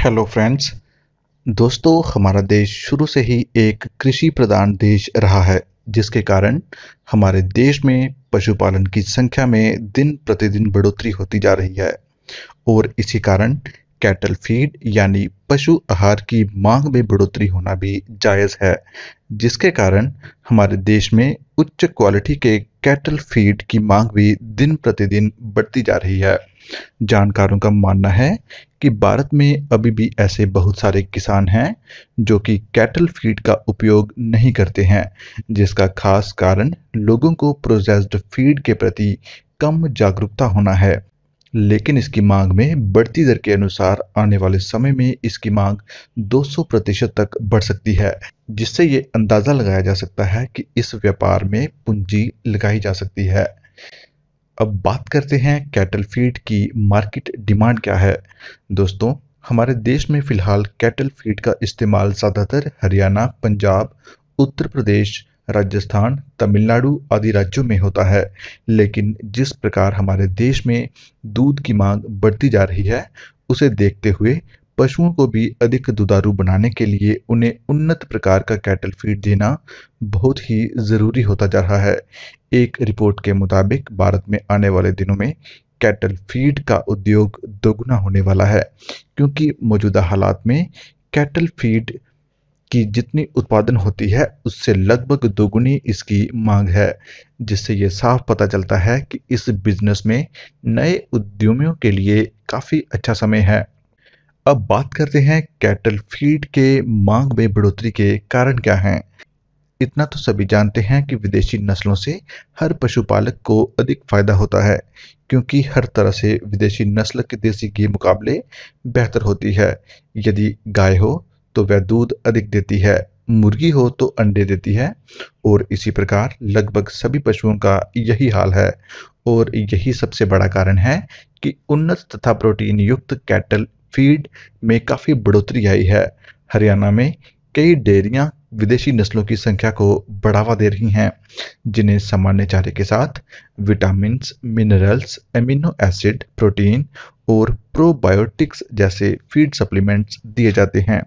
hello friends दोस्तों हमारा देश शुरू से ही एक कृषि प्रधान देश रहा है जिसके कारण हमारे देश में पशुपालन की संख्या में दिन प्रतिदिन बढ़ोतरी होती जा रही है और इसी कारण कैटल फीड यानी पशु आहार की मांग में बढ़ोतरी होना भी जायज़ है जिसके कारण हमारे देश में उच्च क्वालिटी के कैटल फीड की मांग भी दिन प्रतिदिन बढ़ती जा रही है जानकारों का मानना है कि भारत में अभी भी ऐसे बहुत सारे किसान हैं जो कि कैटल फीड का उपयोग नहीं करते हैं जिसका खास कारण लोगों को प्रोसेस्ड फीड के प्रति कम जागरूकता होना है लेकिन इसकी मांग में बढ़ती दर के अनुसार आने वाले समय में इसकी मांग 200 प्रतिशत तक बढ़ सकती है जिससे ये अंदाज़ा लगाया जा सकता है कि इस व्यापार में पूंजी लगाई जा सकती है अब बात करते हैं कैटल फीड की मार्केट डिमांड क्या है दोस्तों हमारे देश में फ़िलहाल कैटल फीड का इस्तेमाल ज़्यादातर हरियाणा पंजाब उत्तर प्रदेश राजस्थान तमिलनाडु आदि राज्यों में होता है लेकिन जिस प्रकार हमारे देश में दूध की मांग बढ़ती जा रही है उसे देखते हुए पशुओं को भी अधिक दुधारू बनाने के लिए उन्हें उन्नत प्रकार का कैटल फीड देना बहुत ही ज़रूरी होता जा रहा है एक रिपोर्ट के मुताबिक भारत में आने वाले दिनों में कैटल फीड का उद्योग दोगुना होने वाला है क्योंकि मौजूदा हालात में कैटल फीड की जितनी उत्पादन होती है उससे लगभग दोगुनी इसकी मांग है जिससे ये साफ पता चलता है कि इस बिजनेस में नए उद्यमियों के लिए काफ़ी अच्छा समय है अब बात करते हैं कैटल फीड के मांग में बढ़ोतरी के कारण क्या हैं इतना तो सभी जानते हैं कि विदेशी नस्लों से हर पशुपालक को अधिक फायदा होता है क्योंकि हर तरह से विदेशी नस्ल के देसी घी मुकाबले बेहतर होती है यदि गाय हो तो वह दूध अधिक देती है मुर्गी हो तो अंडे देती है और इसी प्रकार लगभग सभी पशुओं का यही हाल है और यही सबसे बड़ा कारण है कि उन्नत तथा प्रोटीन युक्त कैटल फीड में काफ़ी बढ़ोतरी आई है हरियाणा में कई डेयरियाँ विदेशी नस्लों की संख्या को बढ़ावा दे रही हैं जिन्हें सामान्य चारे के साथ vitamin minerals amino acid protein और प्रोबायोटिक्स जैसे फीड सप्लीमेंट्स दिए जाते हैं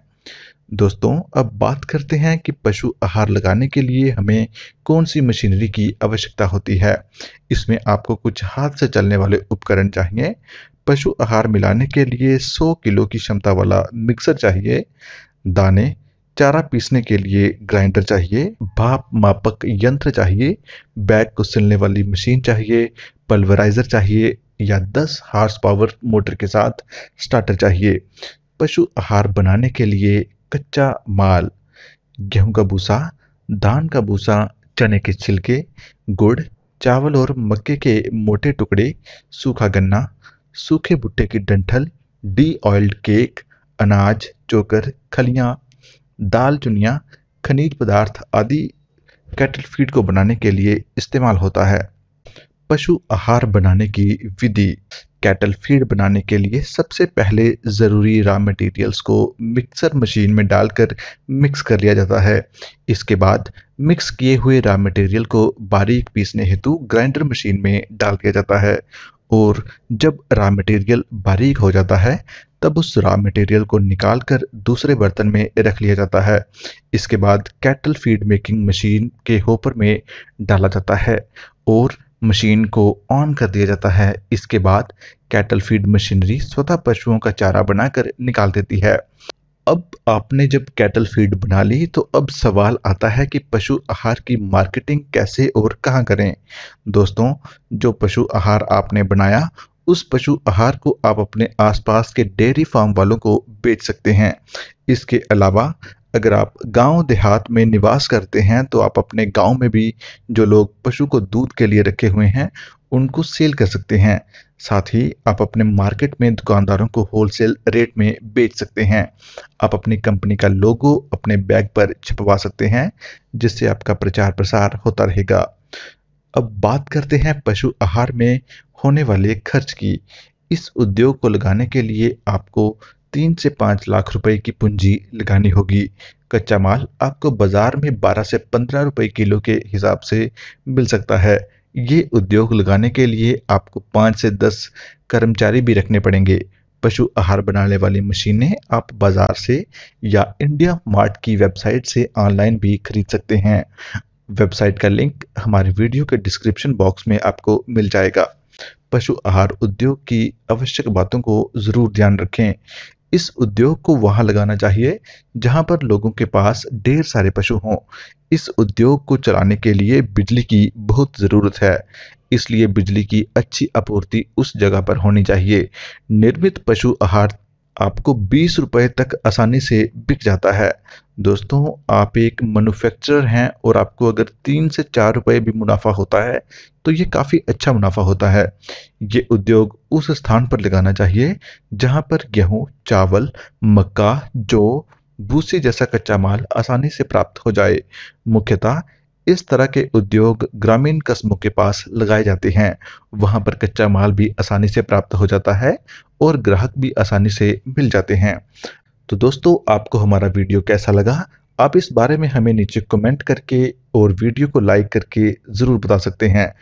दोस्तों अब बात करते हैं कि पशु आहार लगाने के लिए हमें कौन सी मशीनरी की आवश्यकता होती है इसमें आपको कुछ हाथ से चलने वाले उपकरण चाहिए पशु आहार मिलाने के लिए 100 किलो की क्षमता वाला मिक्सर चाहिए दाने चारा पीसने के लिए ग्राइंडर चाहिए भाप मापक यंत्र चाहिए बैट को सिलने वाली मशीन चाहिए पल्वराइजर चाहिए या 10 हार्स पावर मोटर के साथ स्टार्टर चाहिए पशु आहार बनाने के लिए कच्चा माल गेहूं का भूसा धान का भूसा चने के छिलके गुड़ चावल और मक्के के मोटे टुकड़े सूखा गन्ना सूखे भुट्टे की डंठल डी ऑयल्ड केक अनाज चोकर खलियाँ दाल चुनिया खनिज पदार्थ आदि कैटल फीड को बनाने के लिए इस्तेमाल होता है पशु आहार बनाने की विधि कैटल फीड बनाने के लिए सबसे पहले ज़रूरी रॉ मटेरियल्स को मिक्सर मशीन में डालकर मिक्स कर लिया जाता है इसके बाद मिक्स किए हुए रॉ मटेरियल को बारीक पीसने हेतु ग्राइंडर मशीन में डाल दिया जाता है और जब रॉ मटेरियल बारीक हो जाता है तब उस रॉ मटेरियल को निकाल कर दूसरे बर्तन में रख लिया जाता है इसके बाद कैटल फीड मेकिंग मशीन के होपर में डाला जाता है और मशीन को ऑन कर दिया जाता है इसके बाद कैटल फीड मशीनरी स्वतः पशुओं का चारा बनाकर निकाल देती है अब आपने जब कैटल फीड बना ली तो अब सवाल आता है कि पशु आहार की मार्केटिंग कैसे और कहाँ करें दोस्तों जो पशु आहार आपने बनाया उस पशु आहार को आप अपने आसपास के डेयरी फार्म वालों को बेच सकते हैं इसके अलावा अगर आप गांव देहात में निवास करते हैं तो आप अपने गांव में भी जो लोग पशु को दूध के लिए रखे हुए हैं उनको सेल कर सकते हैं साथ ही आप अपने मार्केट में दुकानदारों को होलसेल रेट में बेच सकते हैं आप अपनी कंपनी का लोगो अपने बैग पर छपवा सकते हैं जिससे आपका प्रचार प्रसार होता रहेगा अब बात करते हैं पशु आहार में होने वाले खर्च की इस उद्योग को लगाने के लिए आपको तीन से पाँच लाख रुपए की पूंजी लगानी होगी कच्चा माल आपको बाजार में 12 से 15 रुपए किलो के हिसाब से मिल सकता है ये उद्योग लगाने के लिए आपको 5 से 10 कर्मचारी भी रखने पड़ेंगे पशु आहार बनाने वाली मशीनें आप बाजार से या इंडिया मार्ट की वेबसाइट से ऑनलाइन भी खरीद सकते हैं वेबसाइट का लिंक हमारे वीडियो के डिस्क्रिप्शन बॉक्स में आपको मिल जाएगा पशु आहार उद्योग की आवश्यक बातों को ज़रूर ध्यान रखें इस उद्योग को वहां लगाना चाहिए जहां पर लोगों के पास ढेर सारे पशु हों इस उद्योग को चलाने के लिए बिजली की बहुत ज़रूरत है इसलिए बिजली की अच्छी आपूर्ति उस जगह पर होनी चाहिए निर्मित पशु आहार आपको बीस रुपए तक आसानी से बिक जाता है दोस्तों आप एक मैन्युफैक्चरर हैं और आपको अगर तीन से चार रुपए भी मुनाफा होता है तो ये काफ़ी अच्छा मुनाफा होता है ये उद्योग उस स्थान पर लगाना चाहिए जहां पर गेहूं, चावल मक्का जौ भूसे जैसा कच्चा माल आसानी से प्राप्त हो जाए मुख्यतः इस तरह के उद्योग ग्रामीण कस्बों के पास लगाए जाते हैं वहां पर कच्चा माल भी आसानी से प्राप्त हो जाता है और ग्राहक भी आसानी से मिल जाते हैं तो दोस्तों आपको हमारा वीडियो कैसा लगा आप इस बारे में हमें नीचे कमेंट करके और वीडियो को लाइक करके ज़रूर बता सकते हैं